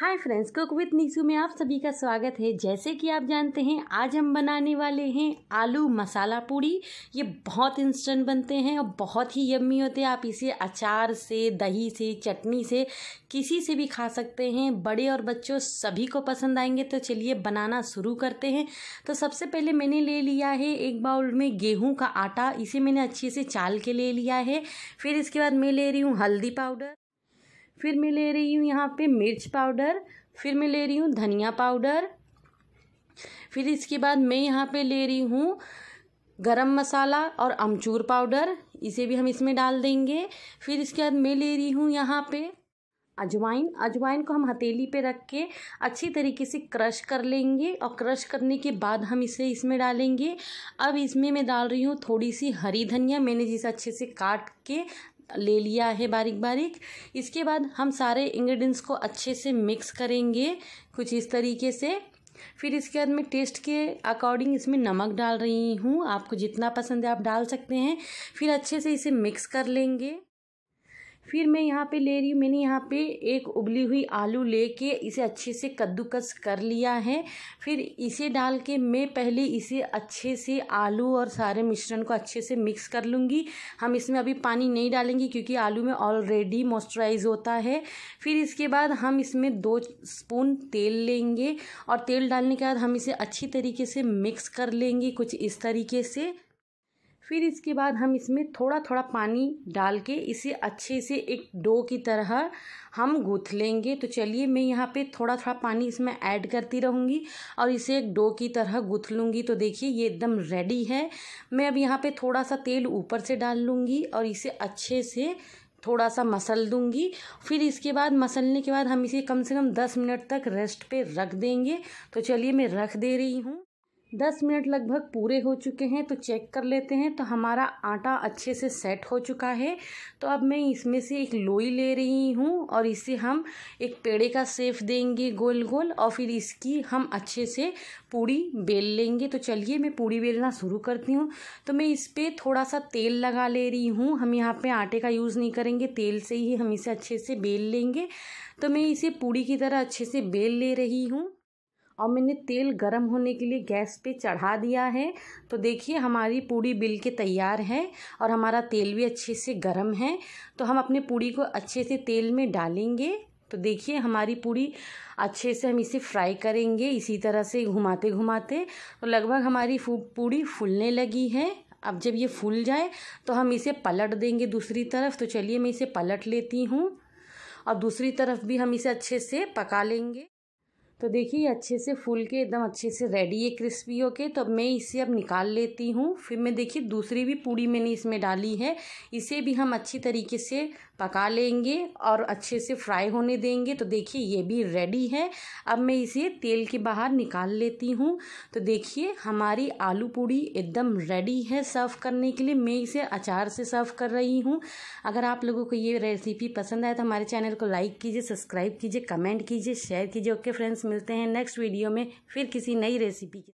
hi friends cook with Nisu में आप सभी का स्वागत है जैसे कि आप जानते हैं आज हम बनाने वाले हैं आलू मसाला पूड़ी ये बहुत इंस्टेंट बनते हैं और बहुत ही यम्मी होते हैं आप इसे अचार से दही से चटनी से किसी से भी खा सकते हैं बड़े और बच्चों सभी को पसंद आएंगे तो चलिए बनाना शुरू करते हैं तो सबसे पहले मैंने ले लिया है एक बाउल में गेहूँ का आटा इसे मैंने अच्छे से चाल के ले लिया है फिर इसके बाद मैं ले रही हूँ हल्दी पाउडर फिर मैं ले रही हूँ यहाँ पे मिर्च पाउडर फिर मैं ले रही हूँ धनिया पाउडर फिर इसके बाद मैं यहाँ पे ले रही हूँ गरम मसाला और अमचूर पाउडर इसे भी हम इसमें डाल देंगे फिर इसके बाद मैं ले रही हूँ यहाँ पे अजवाइन अजवाइन को हम हथेली पे रख के अच्छी तरीके से क्रश कर लेंगे और क्रश करने के बाद हम इसे इसमें डालेंगे अब इसमें मैं डाल रही हूँ थोड़ी सी हरी धनिया मैंने जिसे अच्छे से काट के ले लिया है बारीक बारीक इसके बाद हम सारे इंग्रेडिएंट्स को अच्छे से मिक्स करेंगे कुछ इस तरीके से फिर इसके बाद मैं टेस्ट के अकॉर्डिंग इसमें नमक डाल रही हूँ आपको जितना पसंद है आप डाल सकते हैं फिर अच्छे से इसे मिक्स कर लेंगे फिर मैं यहाँ पे ले रही हूँ मैंने यहाँ पे एक उबली हुई आलू लेके इसे अच्छे से कद्दूकस कर लिया है फिर इसे डाल के मैं पहले इसे अच्छे से आलू और सारे मिश्रण को अच्छे से मिक्स कर लूँगी हम इसमें अभी पानी नहीं डालेंगे क्योंकि आलू में ऑलरेडी मॉइस्चराइज होता है फिर इसके बाद हम इसमें दो स्पून तेल लेंगे और तेल डालने के बाद हम इसे अच्छी तरीके से मिक्स कर लेंगे कुछ इस तरीके से फिर इसके बाद हम इसमें थोड़ा थोड़ा पानी डाल के इसे अच्छे से एक डो की तरह हम गूँथ लेंगे तो चलिए मैं यहाँ पे थोड़ा थोड़ा पानी इसमें ऐड करती रहूँगी और इसे एक डो की तरह गूँथ लूँगी तो देखिए ये एकदम रेडी है मैं अब यहाँ पे थोड़ा सा तेल ऊपर से डाल लूँगी और इसे अच्छे से थोड़ा सा मसल दूंगी फिर इसके बाद मसलने के बाद हम इसे कम से कम दस मिनट तक रेस्ट पे रख देंगे तो चलिए मैं रख दे रही हूँ दस मिनट लगभग पूरे हो चुके हैं तो चेक कर लेते हैं तो हमारा आटा अच्छे से सेट हो चुका है तो अब मैं इसमें से एक लोई ले रही हूँ और इसे हम एक पेड़े का सेफ देंगे गोल गोल और फिर इसकी हम अच्छे से पूड़ी बेल लेंगे तो चलिए मैं पूड़ी बेलना शुरू करती हूँ तो मैं इस पर थोड़ा सा तेल लगा ले रही हूँ हम यहाँ पर आटे का यूज़ नहीं करेंगे तेल से ही हम इसे अच्छे से बेल लेंगे तो मैं इसे पूड़ी की तरह अच्छे से बेल ले रही हूँ और मैंने तेल गरम होने के लिए गैस पे चढ़ा दिया है तो देखिए हमारी पूड़ी बिल के तैयार है और हमारा तेल भी अच्छे से गरम है तो हम अपने पूड़ी को अच्छे से तेल में डालेंगे तो देखिए हमारी पूड़ी अच्छे से हम इसे फ्राई करेंगे इसी तरह से घुमाते घुमाते तो लगभग हमारी पूड़ी फूलने लगी है अब जब ये फूल जाए तो हम इसे पलट देंगे दूसरी तरफ तो चलिए मैं इसे पलट लेती हूँ और दूसरी तरफ भी हम इसे अच्छे से पका लेंगे तो देखिए अच्छे से फूल के एकदम अच्छे से रेडी है क्रिस्पी होके तो अब मैं इसे अब निकाल लेती हूँ फिर मैं देखिए दूसरी भी पूड़ी मैंने इसमें डाली है इसे भी हम अच्छी तरीके से पका लेंगे और अच्छे से फ्राई होने देंगे तो देखिए ये भी रेडी है अब मैं इसे तेल के बाहर निकाल लेती हूँ तो देखिए हमारी आलू पूड़ी एकदम रेडी है सर्व करने के लिए मैं इसे अचार से सर्व कर रही हूँ अगर आप लोगों को ये रेसिपी पसंद आए तो हमारे चैनल को लाइक कीजिए सब्सक्राइब कीजिए कमेंट कीजिए शेयर कीजिए ओके फ्रेंड्स मिलते हैं नेक्स्ट वीडियो में फिर किसी नई रेसिपी